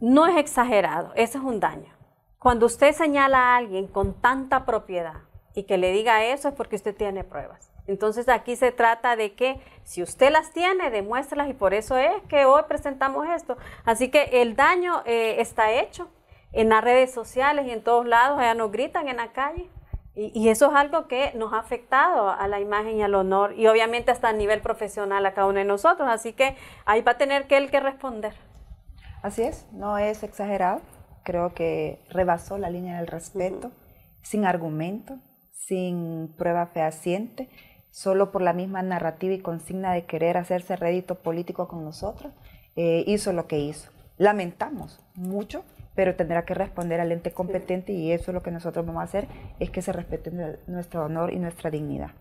no es exagerado, ese es un daño. Cuando usted señala a alguien con tanta propiedad y que le diga eso es porque usted tiene pruebas. Entonces aquí se trata de que si usted las tiene, demuéstralas y por eso es que hoy presentamos esto. Así que el daño eh, está hecho en las redes sociales y en todos lados, allá nos gritan en la calle. Y, y, eso es algo que nos ha afectado a la imagen y al honor y obviamente hasta a nivel profesional a cada uno de nosotros. Así que ahí va a tener que él que responder. Así es, no es exagerado. Creo que rebasó la línea del respeto, sin argumento, sin prueba fehaciente, solo por la misma narrativa y consigna de querer hacerse rédito político con nosotros, eh, hizo lo que hizo. Lamentamos mucho, pero tendrá que responder al ente competente y eso es lo que nosotros vamos a hacer, es que se respete nuestro honor y nuestra dignidad.